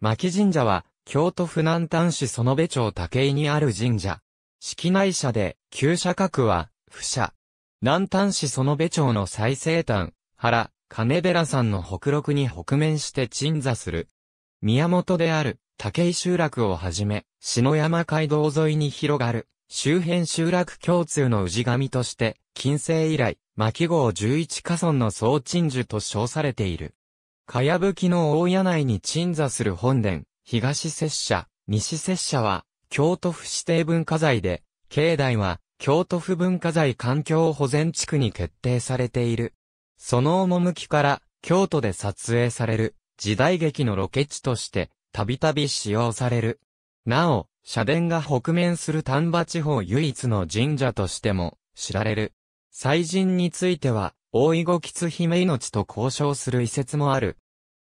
牧神社は、京都府南丹市園部町武井にある神社。式内社で、旧社格は、府社。南丹市園部町の最西端、原、金寺山の北麓に北面して鎮座する。宮本である、武井集落をはじめ、篠山街道沿いに広がる、周辺集落共通の氏神として、近世以来、牧号11家村の総鎮守と称されている。かやぶきの大屋内に鎮座する本殿、東拙者、西拙者は、京都府指定文化財で、境内は、京都府文化財環境保全地区に決定されている。その趣から、京都で撮影される、時代劇のロケ地として、たびたび使用される。なお、社殿が北面する丹波地方唯一の神社としても、知られる。祭神については、大井後吉姫命と交渉する遺説もある。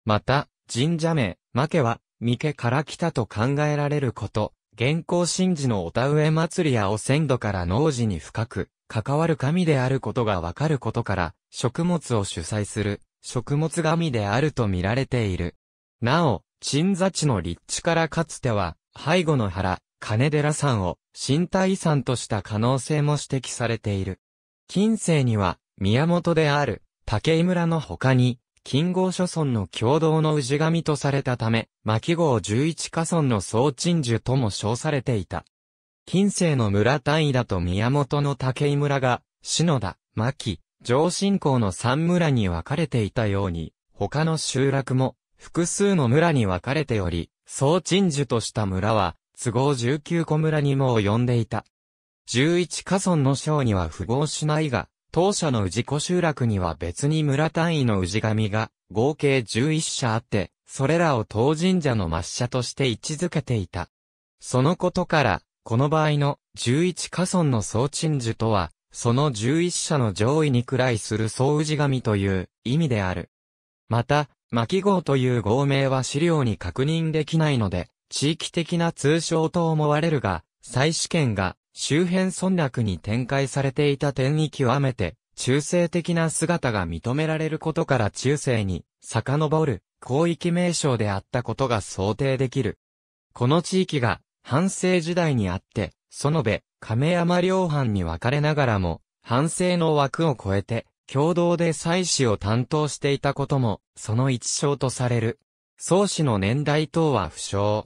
また、神社名、負けは、三毛から来たと考えられること、現行神事のお田植え祭りやお鮮度から農事に深く、関わる神であることがわかることから、食物を主催する、食物神であると見られている。なお、鎮座地の立地からかつては、背後の原、金寺山を、身体遺産とした可能性も指摘されている。近世には、宮本である、竹井村の他に、金剛諸村の共同の氏神とされたため、牧号十一家村の総鎮守とも称されていた。近世の村単位だと宮本の竹井村が、篠田、牧、上信仰の三村に分かれていたように、他の集落も、複数の村に分かれており、総鎮守とした村は、都合19個村にも及んでいた。11家村の省には符合しないが、当社の氏子集落には別に村単位の氏神が合計11社あって、それらを当神社の抹社として位置づけていた。そのことから、この場合の11家村の総鎮守とは、その11社の上位にくらいする総氏神という意味である。また、巻号という号名は資料に確認できないので、地域的な通称と思われるが、再試験が周辺村落に展開されていた点に極めて、中世的な姿が認められることから中世に遡る広域名称であったことが想定できる。この地域が反省時代にあって、園部、亀山両藩に分かれながらも、反省の枠を超えて、共同で祭祀を担当していたことも、その一章とされる。宗氏の年代等は不詳。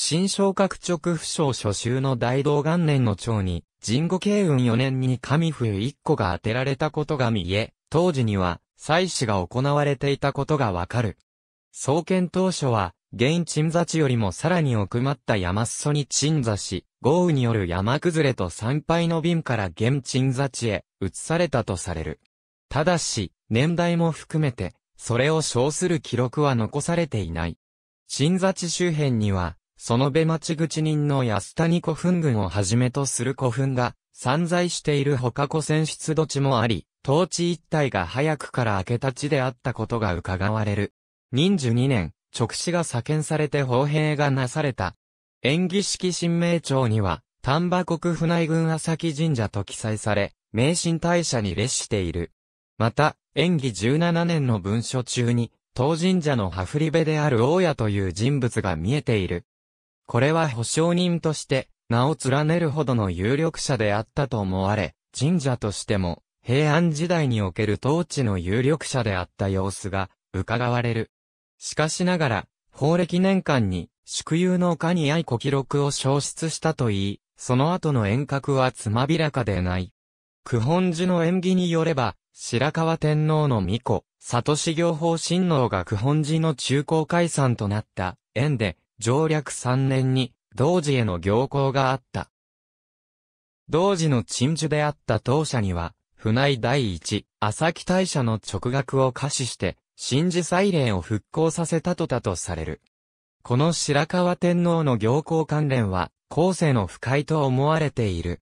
新昇格直不詳初秋の大道元年の長に、神護慶雲4年に神冬一個が当てられたことが見え、当時には、祭祀が行われていたことがわかる。創建当初は、現鎮座地よりもさらに奥まった山裾に鎮座し、豪雨による山崩れと参拝の便から現鎮座地へ移されたとされる。ただし、年代も含めて、それを称する記録は残されていない。鎮座地周辺には、そのべ町口人の安谷古墳群をはじめとする古墳が散在している他古戦出土地もあり、当地一帯が早くから明けた地であったことが伺われる。任寿2年、直死が左遷されて砲兵がなされた。演技式新名帳には、丹波国府内郡朝木神社と記載され、名神大社に列している。また、演技17年の文書中に、当神社のハフリベである大家という人物が見えている。これは保証人として名を連ねるほどの有力者であったと思われ、神社としても平安時代における統治の有力者であった様子が伺われる。しかしながら、法暦年間に宿友の家に愛古記録を消失したといい、その後の遠隔はつまびらかでない。九本寺の縁起によれば、白河天皇の巫女、里志行法親王が九本寺の中高解散となった、縁で、上略三年に、同時への行幸があった。同時の鎮守であった当社には、府内第一、浅木大社の直学を可視して、神事祭礼を復興させたとたとされる。この白川天皇の行幸関連は、後世の不快と思われている。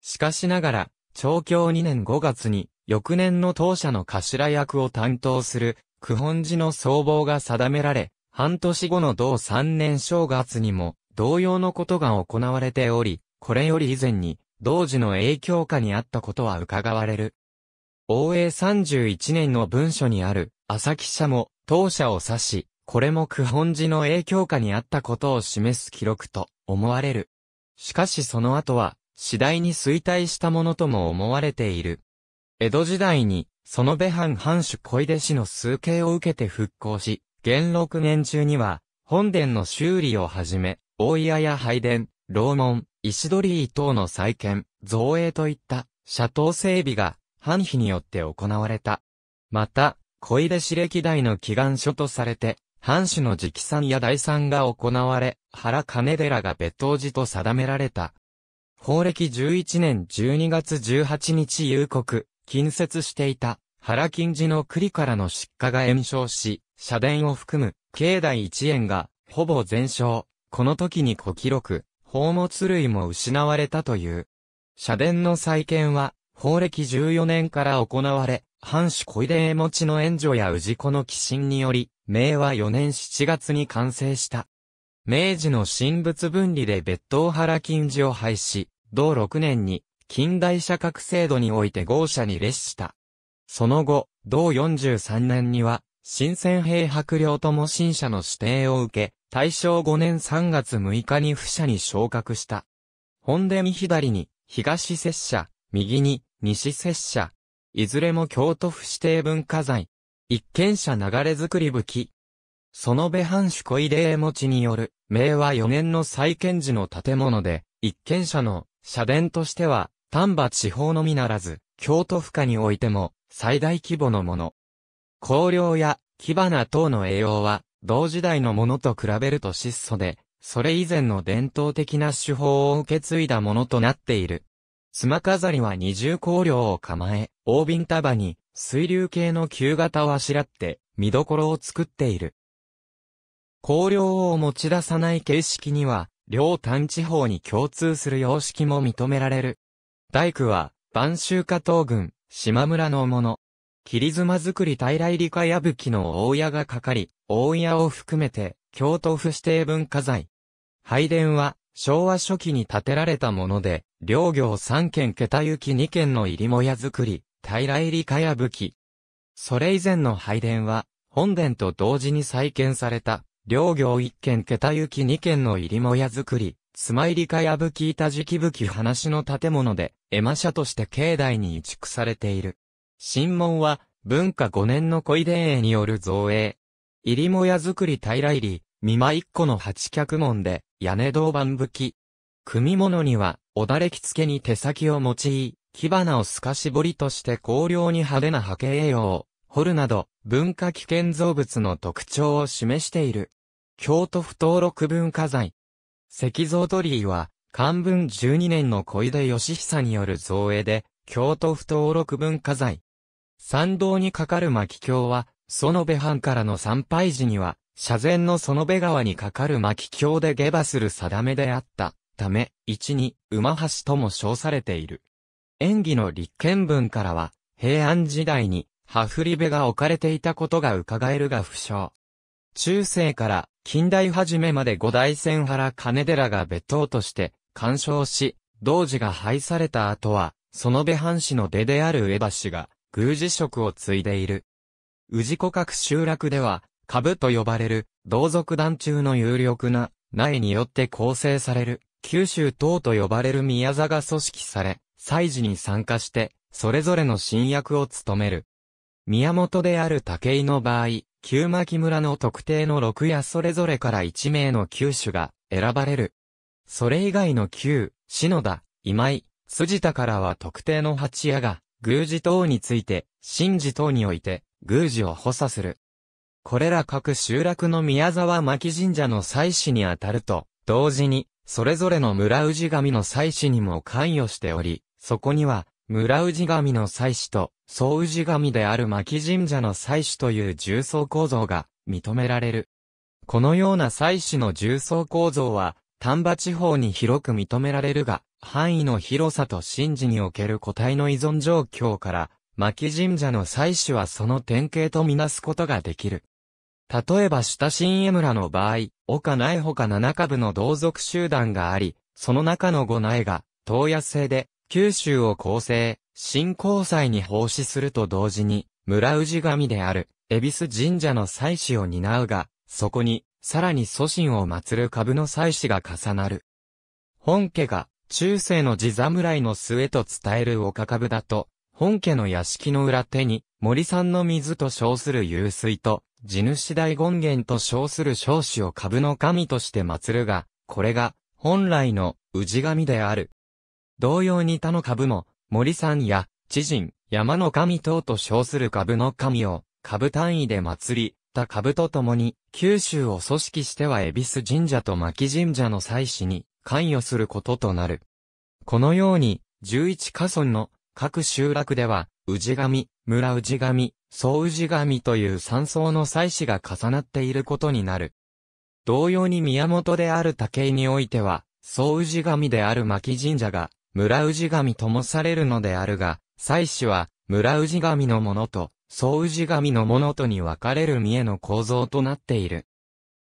しかしながら、長教2年5月に、翌年の当社の頭役を担当する、九本寺の僧帽が定められ、半年後の同3年正月にも、同様のことが行われており、これより以前に、同時の影響下にあったことは伺われる。応永31年の文書にある、朝記者も、当社を指し、これも九本寺の影響下にあったことを示す記録と思われる。しかしその後は、次第に衰退したものとも思われている。江戸時代に、その部藩藩主小出氏の数形を受けて復興し、元禄年中には、本殿の修理をはじめ、大屋や拝殿、楼門、石鳥居等の再建、造営といった、斜塔整備が、藩費によって行われた。また、小出市歴代の祈願所とされて、藩主の直参や大参が行われ、原金寺が別当寺と定められた。法暦11年12月18日夕刻、近接していた、原近寺の栗からの出荷が炎症し、社殿を含む、境内一円が、ほぼ全焼。この時に古記録、宝物類も失われたという。社殿の再建は、法暦14年から行われ、藩主小出絵持ちの援助や氏子の寄進により、明和4年7月に完成した。明治の神仏分離で別当原禁字を廃止、同6年に、近代社格制度において豪社に列した。その後、同43年には、新鮮兵伯領とも新社の指定を受け、大正5年3月6日に府社に昇格した。本殿左に、東拙者、右に、西拙者。いずれも京都府指定文化財。一見者流れづくり武器。その部藩主小出霊持ちによる、明和4年の再建時の建物で、一見者の、社殿としては、丹波地方のみならず、京都府下においても、最大規模のもの。香料や木花等の栄養は、同時代のものと比べると質素で、それ以前の伝統的な手法を受け継いだものとなっている。妻飾りは二重香料を構え、大瓶束に水流系の旧型をあしらって、見どころを作っている。香料を持ち出さない形式には、両端地方に共通する様式も認められる。大工は、晩秋加東郡、島村のもの。霧妻作り大来理科矢吹の大屋がかかり、大屋を含めて、京都府指定文化財。拝殿は、昭和初期に建てられたもので、両行3軒桁行き2軒の入りもや作り、平入理科やぶき。それ以前の拝殿は、本殿と同時に再建された、両行1軒桁行き2軒の入りもや作り、妻入りかやぶき板敷きぶき話の建物で、絵馬車として境内に移築されている。神門は、文化5年の小出栄による造営。入りもや作り平入り、見い一個の八脚門で、屋根銅板吹き。組物には、おだれき付けに手先を用い、木花を透かし彫りとして高量に派手な波形栄養を、掘るなど、文化危険造物の特徴を示している。京都府登録文化財。石像鳥居は、漢文12年の小出義久による造営で、京都府登録文化財。参道に架かる巻橋は、園部藩からの参拝時には、社前の園部川に架かる巻橋で下馬する定めであったため、一に馬橋とも称されている。演技の立憲文からは、平安時代に、ハフリベが置かれていたことが伺えるが不詳。中世から近代初めまで五代仙原金寺が別当として干渉し、同時が廃された後は、園部藩士の出である上橋が宮司職を継いでいる。宇治古各集落では、株と呼ばれる、同族団中の有力な、苗によって構成される、九州党と呼ばれる宮座が組織され、祭事に参加して、それぞれの新役を務める。宮本である武井の場合、旧巻村の特定の六やそれぞれから一名の九種が選ばれる。それ以外の旧、篠田、今井、辻田からは特定の八夜が宮司等について、神事等において、宮司を補佐する。これら各集落の宮沢牧神社の祭祀にあたると、同時に、それぞれの村氏神の祭祀にも関与しており、そこには、村氏神の祭祀と、総氏神である牧神社の祭祀という重層構造が認められる。このような祭祀の重層構造は、丹波地方に広く認められるが、範囲の広さと神事における個体の依存状況から、牧神社の祭祀はその典型とみなすことができる。例えば下新江村の場合、丘苗ほか7株の同族集団があり、その中の5苗が、東野生で、九州を構成、新交際に奉仕すると同時に、村氏神である、恵比寿神社の祭祀を担うが、そこに、さらに祖神を祀る株の祭祀が重なる。本家が、中世の地侍の末と伝える岡株だと、本家の屋敷の裏手に、森さんの水と称する湧水と、地主大権現と称する少子を株の神として祀るが、これが、本来の、氏神である。同様に他の株も、森さんや、知人、山の神等と称する株の神を、株単位で祀り、他株と共に、九州を組織しては恵比寿神社と牧神社の祭祀に、関与することとなる。このように、11カ村の各集落では、氏神、村氏神、総氏神という三層の祭祀が重なっていることになる。同様に宮本である武井においては、総氏神である牧神社が、村氏神ともされるのであるが、祭祀は、村氏神のものと、総氏神のものとに分かれる三重の構造となっている。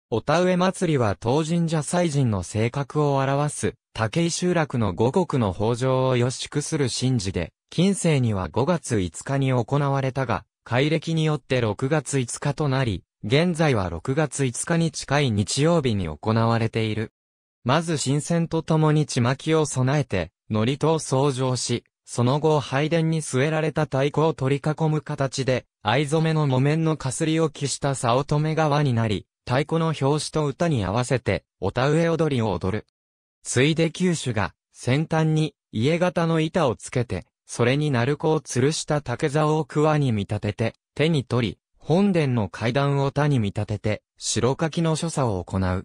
お田植え祭りは当神社祭神の性格を表す、竹井集落の五国の豊穣を予祝する神事で、近世には5月5日に行われたが、改暦によって6月5日となり、現在は6月5日に近い日曜日に行われている。まず新鮮とともに血巻きを備えて、祝詞を創上し、その後拝殿に据えられた太鼓を取り囲む形で、藍染めの木綿のかすりを着した早乙め川になり、太鼓の表紙と歌に合わせて、お田植え踊りを踊る。ついで九首が、先端に、家型の板をつけて、それに鳴子を吊るした竹竿を桑に見立てて、手に取り、本殿の階段を他に見立てて、白柿の所作を行う。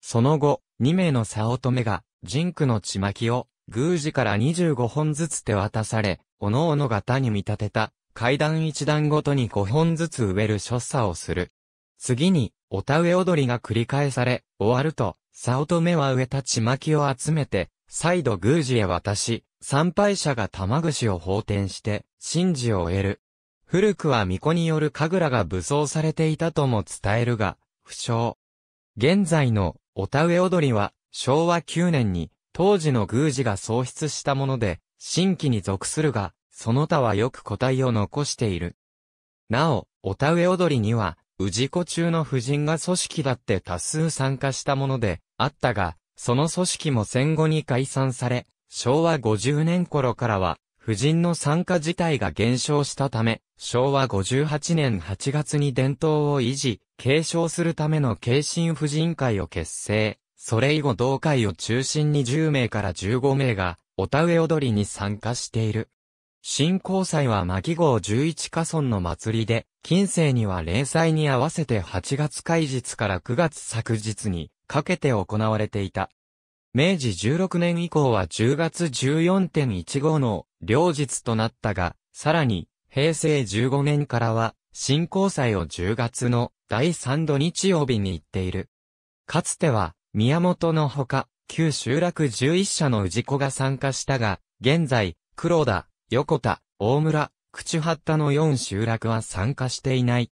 その後、二名の竿乙女が、人区のちまきを、宮司から二十五本ずつ手渡され、おのおのが他に見立てた、階段一段ごとに五本ずつ植える所作をする。次に、お田植え踊りが繰り返され、終わると、竿と目は植えたちまきを集めて、再度宮司へ渡し、参拝者が玉串を奉天して、神事を得る。古くは巫女による神楽が武装されていたとも伝えるが、不詳。現在のお田植え踊りは、昭和9年に、当時の宮司が創出したもので、新規に属するが、その他はよく個体を残している。なお、お田植え踊りには、氏子中の婦人が組織だって多数参加したもので、あったが、その組織も戦後に解散され、昭和50年頃からは、婦人の参加自体が減少したため、昭和58年8月に伝統を維持、継承するための慶心婦人会を結成。それ以後同会を中心に10名から15名が、お田植踊りに参加している。新交祭は牧号11家村の祭りで、近世には例祭に合わせて8月開日から9月昨日にかけて行われていた。明治16年以降は10月14.15の両日となったが、さらに平成15年からは新交祭を10月の第3土日曜日に行っている。かつては宮本のほか、旧集落11社の氏子が参加したが、現在、黒田、横田、大村、口八田の4集落は参加していない。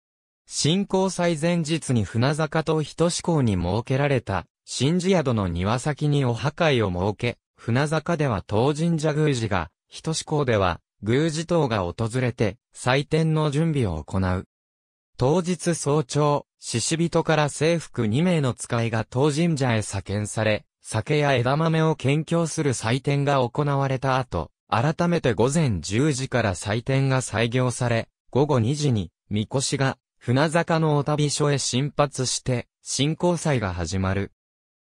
新交祭前日に船坂と人志向に設けられた、新寺宿の庭先にお破壊を設け、船坂では東神社宮司が、人志向では、宮司等が訪れて、祭典の準備を行う。当日早朝、獅子人から制服2名の使いが東神社へ左遣され、酒や枝豆を献供する祭典が行われた後、改めて午前10時から祭典が採行され、午後2時に、神輿が、船坂のお旅所へ進発して、新交祭が始まる。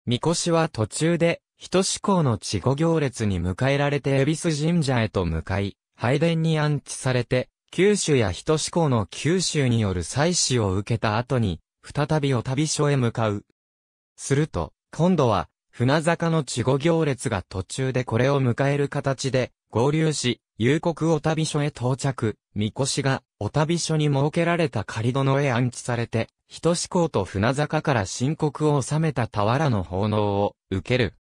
神輿は途中で、人志向の稚語行列に迎えられて恵比寿神社へと向かい、拝殿に安置されて、九州や人志向の九州による祭祀を受けた後に、再びお旅所へ向かう。すると、今度は、船坂の稚語行列が途中でこれを迎える形で、合流し、夕刻お旅所へ到着、御輿が、お旅所に設けられた仮殿へ安置されて、人志向と船坂から申告を収めた俵の奉納を受ける。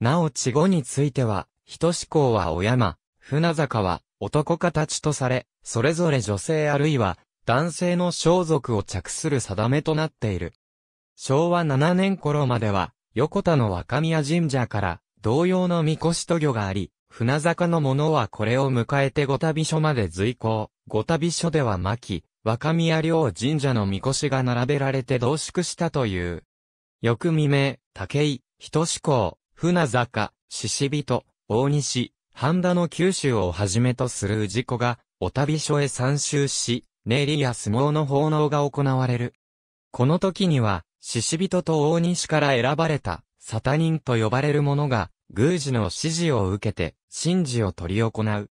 なお地後については、人志向はお山、船坂は男形とされ、それぞれ女性あるいは男性の装束を着する定めとなっている。昭和7年頃までは、横田の若宮神社から同様の神輿渡御があり、船坂の者はこれを迎えて御旅所まで随行。御旅所では牧、若宮両神社の神輿が並べられて同宿したという。翌未明、武井、人志公、船坂、獅子人、大西、半田の九州をはじめとする氏子が、お旅所へ参集し、練りや相撲の奉納が行われる。この時には、獅子人と大西から選ばれた、佐多人と呼ばれる者が、宮司の指示を受けて、神事を取り行う。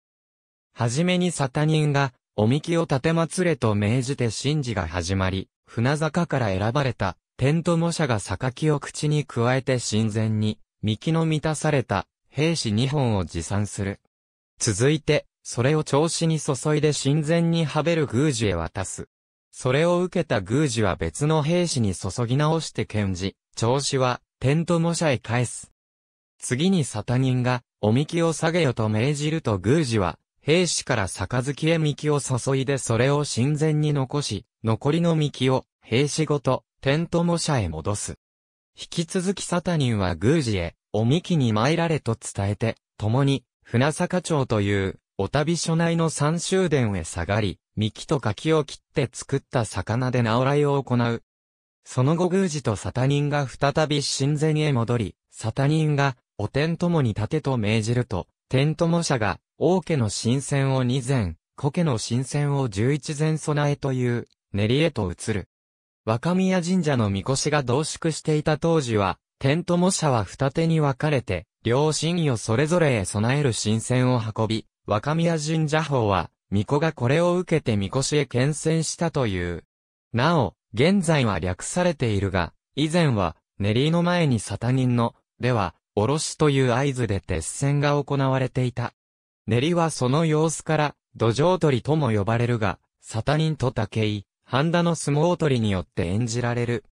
はじめにサタニンが、おみきを立てまつれと命じて神事が始まり、船坂から選ばれた、天とト模写が榊を口に加えて神前に、幹の満たされた、兵士二本を持参する。続いて、それを調子に注いで神前にはべる宮司へ渡す。それを受けた宮司は別の兵士に注ぎ直して剣じ、調子は、天とト模写へ返す。次にサタニンが、おみきを下げよと命じると宮司は、兵士から杯へみきを注いでそれを神前に残し、残りのみきを、兵士ごと、天友社へ戻す。引き続きサタニンは宮司へ、おみきに参られと伝えて、共に、船坂町という、お旅所内の三州殿へ下がり、幹と柿を切って作った魚で直来を行う。その後宮司とサタニンが再び神前へ戻り、サタニンがお天もに盾と命じると、天友社が、王家の新鮮を2前、古家の新鮮を11前備えという、練りへと移る。若宮神社の神輿が同縮していた当時は、天友社は二手に分かれて、両神をそれぞれへ備える新鮮を運び、若宮神社法は、巫女がこれを受けて巫女へ牽制したという。なお、現在は略されているが、以前は、練りの前にサタ人の、では、おろしという合図で鉄線が行われていた。練りはその様子から、土壌取りとも呼ばれるが、サタニンと竹井、ハンダの相撲取りによって演じられる。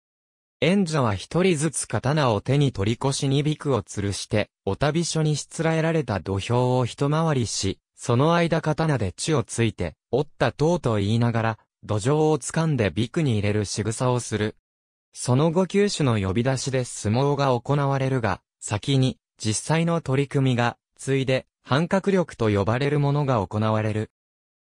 演者は一人ずつ刀を手に取り越しにびくを吊るして、お旅所にしつらえられた土俵を一回りし、その間刀で血をついて、折った塔と言いながら、土壌を掴んでビクに入れる仕草をする。その後九種の呼び出しで相撲が行われるが、先に、実際の取り組みが、ついで、反覚力と呼ばれるものが行われる。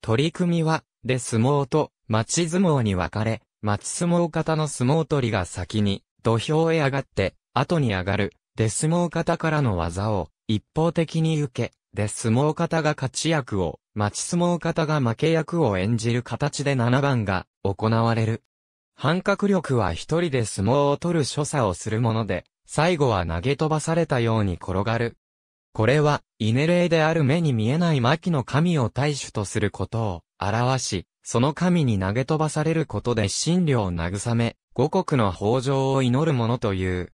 取り組みは、で相撲と、町相撲に分かれ、町相撲方の相撲取りが先に、土俵へ上がって、後に上がる、で相撲方からの技を、一方的に受け、で相撲方が勝ち役を、町相撲方が負け役を演じる形で7番が行われる。反閣力は一人で相撲を取る所作をするもので、最後は投げ飛ばされたように転がる。これは、イネレイである目に見えない牧の神を大主とすることを表し、その神に投げ飛ばされることで心理を慰め、五国の豊穣を祈るものという。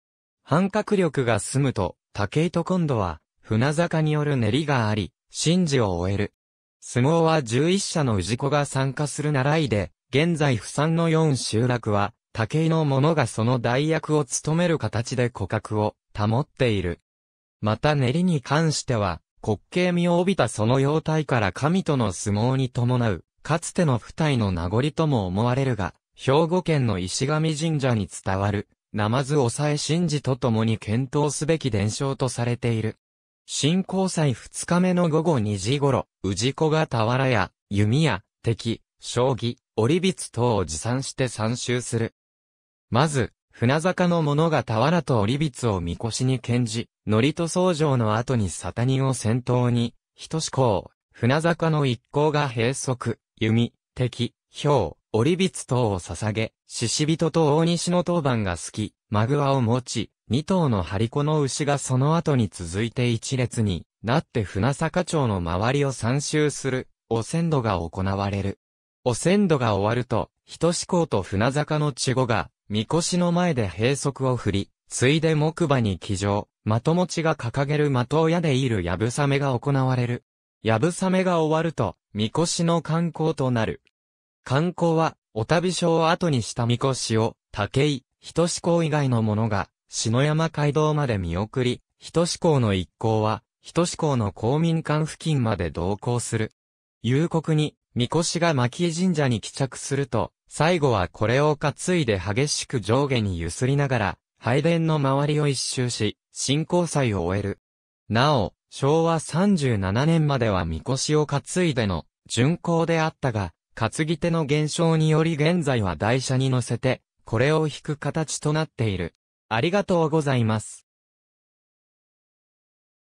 反覚力が済むと、竹糸今度は、船坂による練りがあり、神事を終える。相撲は11社の氏子が参加する習いで、現在不参の4集落は、武井の者がその代役を務める形で骨格を保っている。また練りに関しては、滑稽味を帯びたその様態から神との相撲に伴う、かつての二体の名残とも思われるが、兵庫県の石上神社に伝わる、ナマズ抑え神事とともに検討すべき伝承とされている。新交祭二日目の午後二時頃、氏子が俵や、弓や、敵、将棋、折り筆等を持参して参集する。まず、船坂の者が俵と織光を見越しに献じ、りと僧正の後にサタニを先頭に、人志向、船坂の一行が閉塞、弓、敵、氷、織光等を捧げ、獅子人と大西の当番が好き、マグワを持ち、二頭の張り子の牛がその後に続いて一列になって船坂町の周りを参集する、汚染度が行われる。汚染度が終わると、人志向と船坂の稚語がみこしの前で閉塞を振り、ついで木馬に騎乗、的持ちが掲げる的親でいるやぶさめが行われる。やぶさめが終わると、みこしの観光となる。観光は、お旅所を後にしたみこしを、竹井、人志公以外の者が、篠山街道まで見送り、人志公の一行は、人志公の公民館付近まで同行する。夕刻に、みこしが牧神社に帰着すると、最後はこれを担いで激しく上下に揺すりながら、拝殿の周りを一周し、新交祭を終える。なお、昭和37年までは神輿を担いでの、巡行であったが、担ぎ手の減少により現在は台車に乗せて、これを引く形となっている。ありがとうございます。